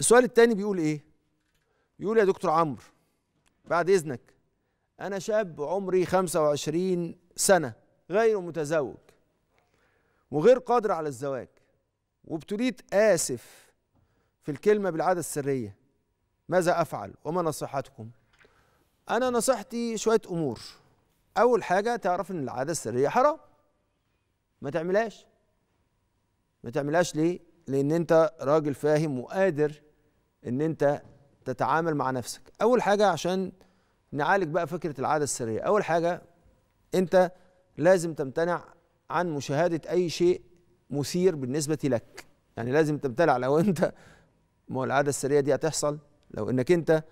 السؤال الثاني بيقول ايه بيقول يا دكتور عمرو بعد اذنك انا شاب عمري 25 سنه غير متزوج وغير قادر على الزواج وابتليت اسف في الكلمه بالعاده السريه ماذا افعل وما نصيحتكم انا نصيحتي شويه امور اول حاجه تعرف ان العاده السريه حرام ما تعملهاش ما تعملهاش ليه لان انت راجل فاهم وقادر ان انت تتعامل مع نفسك اول حاجه عشان نعالج بقى فكره العاده السريه اول حاجه انت لازم تمتنع عن مشاهده اي شيء مثير بالنسبه لك يعني لازم تمتنع لو انت ما هو العاده السريه دي هتحصل لو انك انت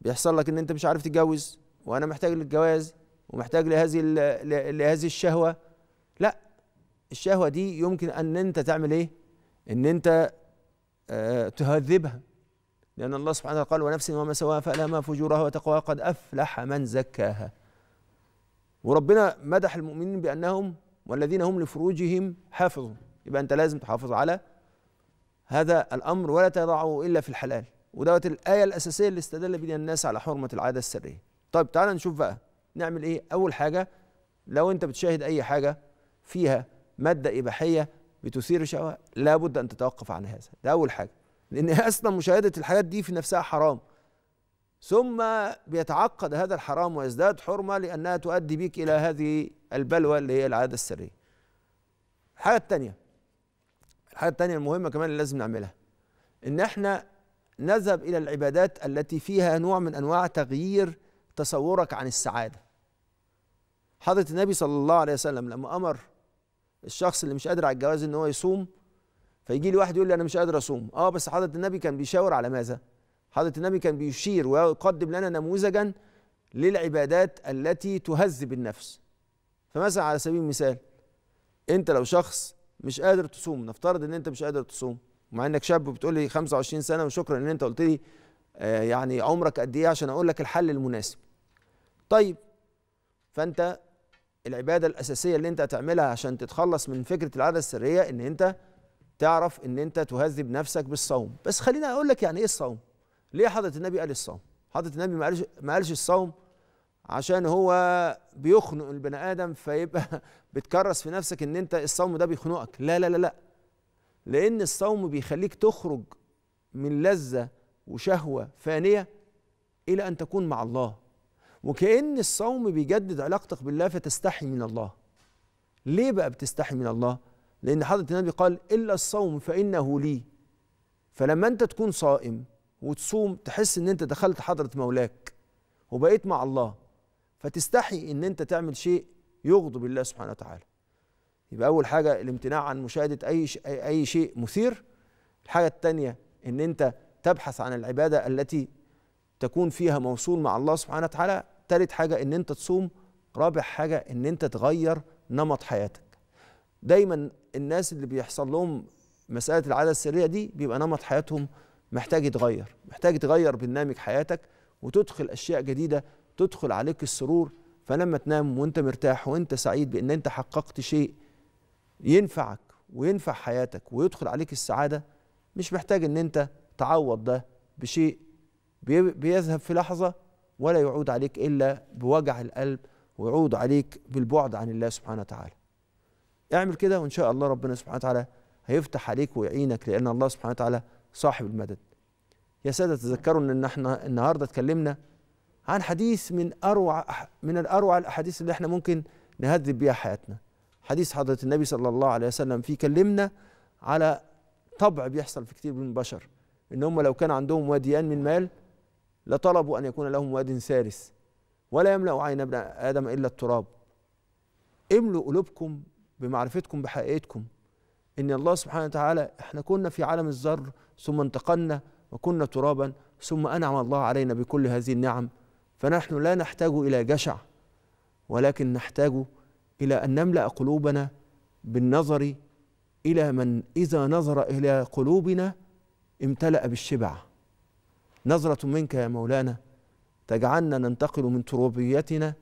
بيحصل لك ان انت مش عارف تتجوز وانا محتاج للجواز ومحتاج لهذه لهذه الشهوه لا الشهوه دي يمكن ان انت تعمل ايه ان انت آه، تهذبها لأن الله سبحانه وتعالى قال ونفس وما سواها ما فجورها وتقواها قد أفلح من زكاها وربنا مدح المؤمنين بأنهم والذين هم لفروجهم حافظون يبقى أنت لازم تحافظ على هذا الأمر ولا تضعه إلا في الحلال ودوت الآية الأساسية اللي استدل بها الناس على حرمة العادة السرية طيب تعالى نشوف بقى نعمل إيه أول حاجة لو أنت بتشاهد أي حاجة فيها مادة إباحية بتثير شهوة لابد أن تتوقف عن هذا ده أول حاجة لأن أصلا مشاهدة الحاجات دي في نفسها حرام ثم بيتعقد هذا الحرام ويزداد حرمة لأنها تؤدي بك إلى هذه البلوى اللي هي العادة السرية الحاجة الثانية الحاجة الثانية المهمة كمان اللي لازم نعملها إن احنا نذهب إلى العبادات التي فيها نوع من أنواع تغيير تصورك عن السعادة حضرة النبي صلى الله عليه وسلم لما أمر الشخص اللي مش قادر على الجواز إن هو يصوم فيجي لي واحد يقول لي انا مش قادر اصوم اه بس حضره النبي كان بيشاور على ماذا حضره النبي كان بيشير ويقدم لنا نموذجا للعبادات التي تهذب النفس فمثلا على سبيل المثال انت لو شخص مش قادر تصوم نفترض ان انت مش قادر تصوم مع انك شاب وبتقول لي 25 سنه وشكرا ان انت قلت لي آه، يعني عمرك قد ايه عشان اقول لك الحل المناسب طيب فانت العباده الاساسيه اللي انت هتعملها عشان تتخلص من فكره العاده السريه ان انت تعرف ان انت تهذب نفسك بالصوم بس خلينا اقول لك يعني ايه الصوم ليه حضره النبي قال الصوم حضره النبي ما قالش ما قالش الصوم عشان هو بيخنق البني ادم فيبقى بتكرس في نفسك ان انت الصوم ده بيخنقك لا لا لا لا لان الصوم بيخليك تخرج من لذه وشهوه فانيه الى ان تكون مع الله وكأن الصوم بيجدد علاقتك بالله فتستحي من الله ليه بقى بتستحي من الله لأن حضرة النبي قال إلا الصوم فإنه لي فلما أنت تكون صائم وتصوم تحس إن أنت دخلت حضرة مولاك وبقيت مع الله فتستحي إن أنت تعمل شيء يغضب الله سبحانه وتعالى يبقى أول حاجة الامتناع عن مشاهدة أي أي شيء مثير الحاجة الثانية إن أنت تبحث عن العبادة التي تكون فيها موصول مع الله سبحانه وتعالى ثالث حاجة إن أنت تصوم رابع حاجة إن أنت تغير نمط حياتك دايما الناس اللي بيحصل لهم مساله العاده السريه دي بيبقى نمط حياتهم محتاج يتغير محتاج تغير برنامج حياتك وتدخل اشياء جديده تدخل عليك السرور فلما تنام وانت مرتاح وانت سعيد بان انت حققت شيء ينفعك وينفع حياتك ويدخل عليك السعاده مش محتاج ان انت تعوض ده بشيء بيذهب في لحظه ولا يعود عليك الا بوجع القلب ويعود عليك بالبعد عن الله سبحانه وتعالى اعمل كده وان شاء الله ربنا سبحانه وتعالى هيفتح عليك ويعينك لان الله سبحانه وتعالى صاحب المدد يا ساده تذكروا ان احنا النهارده اتكلمنا عن حديث من اروع من الاروع الاحاديث اللي احنا ممكن نهذب بيها حياتنا حديث حضره النبي صلى الله عليه وسلم فيه كلمنا على طبع بيحصل في كتير من البشر ان هم لو كان عندهم واديان من مال لطلبوا ان يكون لهم واد ثالث ولا يملا عين ابن ادم الا التراب املوا قلوبكم بمعرفتكم بحقيقتكم ان الله سبحانه وتعالى احنا كنا في عالم الذر ثم انتقلنا وكنا ترابا ثم انعم الله علينا بكل هذه النعم فنحن لا نحتاج الى جشع ولكن نحتاج الى ان نملا قلوبنا بالنظر الى من اذا نظر الى قلوبنا امتلا بالشبع نظره منك يا مولانا تجعلنا ننتقل من تروبيتنا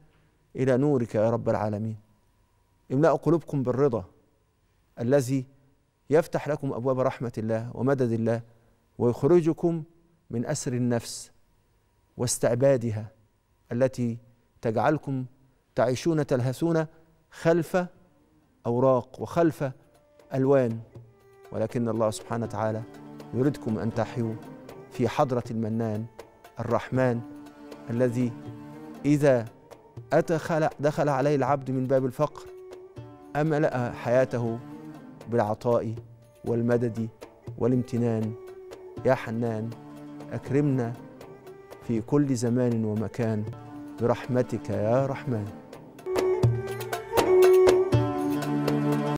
الى نورك يا رب العالمين املأوا قلوبكم بالرضا الذي يفتح لكم أبواب رحمة الله ومدد الله ويخرجكم من أسر النفس واستعبادها التي تجعلكم تعيشون تلهثون خلف أوراق وخلف ألوان ولكن الله سبحانه وتعالى يريدكم أن تحيوا في حضرة المنان الرحمن الذي إذا أتى دخل عليه العبد من باب الفقر أملأ حياته بالعطاء والمدد والامتنان يا حنان أكرمنا في كل زمان ومكان برحمتك يا رحمن